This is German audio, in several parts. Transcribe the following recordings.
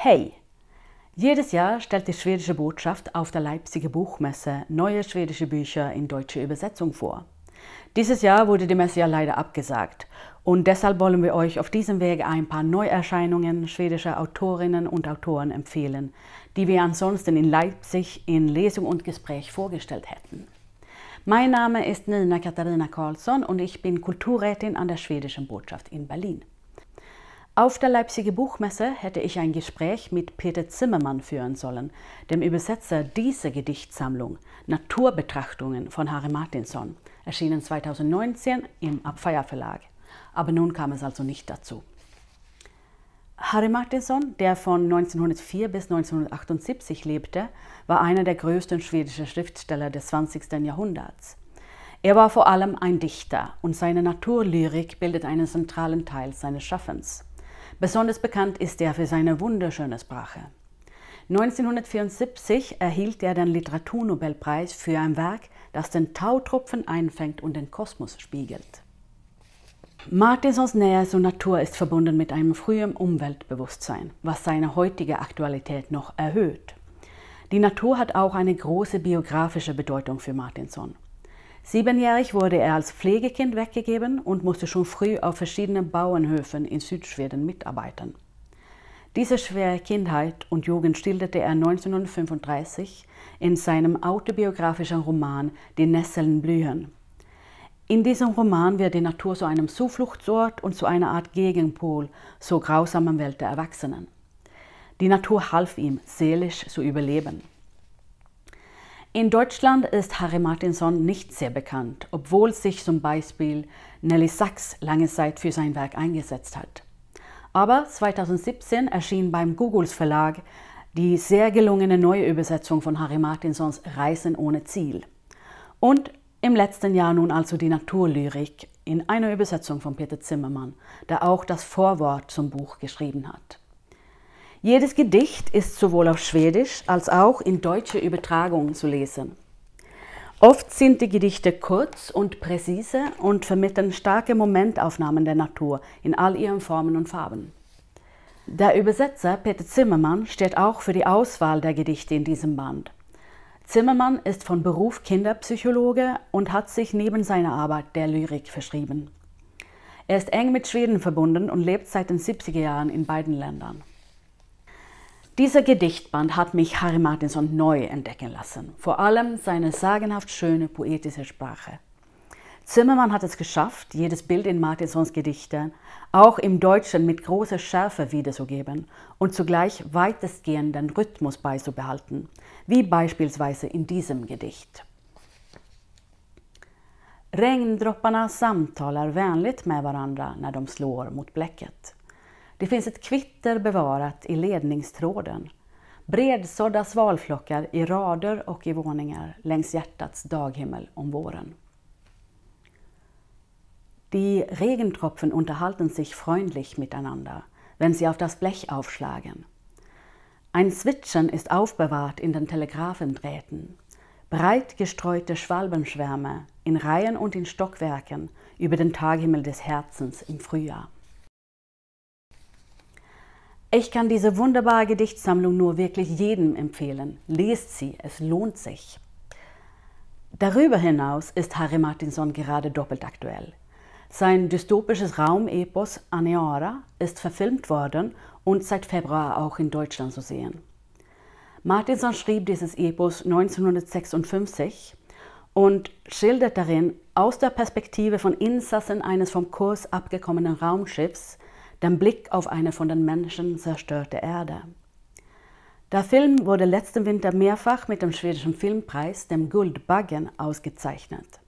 Hey! Jedes Jahr stellt die schwedische Botschaft auf der Leipziger Buchmesse neue schwedische Bücher in deutsche Übersetzung vor. Dieses Jahr wurde die Messe ja leider abgesagt und deshalb wollen wir euch auf diesem Weg ein paar Neuerscheinungen schwedischer Autorinnen und Autoren empfehlen, die wir ansonsten in Leipzig in Lesung und Gespräch vorgestellt hätten. Mein Name ist Nina Katharina Karlsson und ich bin Kulturrätin an der schwedischen Botschaft in Berlin. Auf der Leipziger Buchmesse hätte ich ein Gespräch mit Peter Zimmermann führen sollen, dem Übersetzer dieser Gedichtsammlung Naturbetrachtungen von Harry Martinson, erschienen 2019 im Abfeier Verlag. Aber nun kam es also nicht dazu. Harry Martinson, der von 1904 bis 1978 lebte, war einer der größten schwedischen Schriftsteller des 20. Jahrhunderts. Er war vor allem ein Dichter und seine Naturlyrik bildet einen zentralen Teil seines Schaffens. Besonders bekannt ist er für seine wunderschöne Sprache. 1974 erhielt er den Literaturnobelpreis für ein Werk, das den Tautropfen einfängt und den Kosmos spiegelt. Martinsons Nähe zur Natur ist verbunden mit einem frühen Umweltbewusstsein, was seine heutige Aktualität noch erhöht. Die Natur hat auch eine große biografische Bedeutung für Martinson. Siebenjährig wurde er als Pflegekind weggegeben und musste schon früh auf verschiedenen Bauernhöfen in Südschweden mitarbeiten. Diese schwere Kindheit und Jugend schilderte er 1935 in seinem autobiografischen Roman Die Nesseln blühen. In diesem Roman wird die Natur zu einem Zufluchtsort und zu einer Art Gegenpol zur grausamen Welt der Erwachsenen. Die Natur half ihm, seelisch zu überleben. In Deutschland ist Harry Martinson nicht sehr bekannt, obwohl sich zum Beispiel Nelly Sachs lange Zeit für sein Werk eingesetzt hat. Aber 2017 erschien beim Googles Verlag die sehr gelungene neue Übersetzung von Harry Martinsons Reisen ohne Ziel. Und im letzten Jahr nun also die Naturlyrik in einer Übersetzung von Peter Zimmermann, der auch das Vorwort zum Buch geschrieben hat. Jedes Gedicht ist sowohl auf Schwedisch als auch in deutscher Übertragung zu lesen. Oft sind die Gedichte kurz und präzise und vermitteln starke Momentaufnahmen der Natur in all ihren Formen und Farben. Der Übersetzer Peter Zimmermann steht auch für die Auswahl der Gedichte in diesem Band. Zimmermann ist von Beruf Kinderpsychologe und hat sich neben seiner Arbeit der Lyrik verschrieben. Er ist eng mit Schweden verbunden und lebt seit den 70er Jahren in beiden Ländern. Dieser Gedichtband hat mich Harry Martinson neu entdecken lassen, vor allem seine sagenhaft schöne poetische Sprache. Zimmermann hat es geschafft, jedes Bild in Martinsons Gedichte auch im Deutschen mit großer Schärfe wiederzugeben und zugleich weitestgehenden Rhythmus beizubehalten, wie beispielsweise in diesem Gedicht. Regndropparna samtalar vänligt med varandra när de slår mot bläcket. Det finns ett kvitter bevarat i ledningstråden. Bredsådda svalflockar i rader och i våningar längs hjärtats daghimmel om våren. Die Regentropfen unterhalten sich freundlich miteinander, wenn sie auf das Blech aufschlagen. Ein Zwitschern ist aufbewahrt in den Telegraphendrähten. Breit gestreute Schwalbenschwärme in Reihen und in Stockwerken über den Taghimmel des Herzens im Frühjahr. Ich kann diese wunderbare Gedichtsammlung nur wirklich jedem empfehlen. Lest sie, es lohnt sich. Darüber hinaus ist Harry Martinson gerade doppelt aktuell. Sein dystopisches Raumepos Aneora ist verfilmt worden und seit Februar auch in Deutschland zu sehen. Martinson schrieb dieses Epos 1956 und schildert darin aus der Perspektive von Insassen eines vom Kurs abgekommenen Raumschiffs den Blick auf eine von den Menschen zerstörte Erde. Der Film wurde letzten Winter mehrfach mit dem schwedischen Filmpreis, dem Guldbaggen, ausgezeichnet.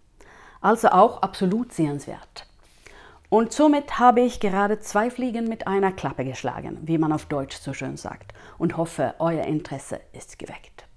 Also auch absolut sehenswert. Und somit habe ich gerade zwei Fliegen mit einer Klappe geschlagen, wie man auf Deutsch so schön sagt, und hoffe, euer Interesse ist geweckt.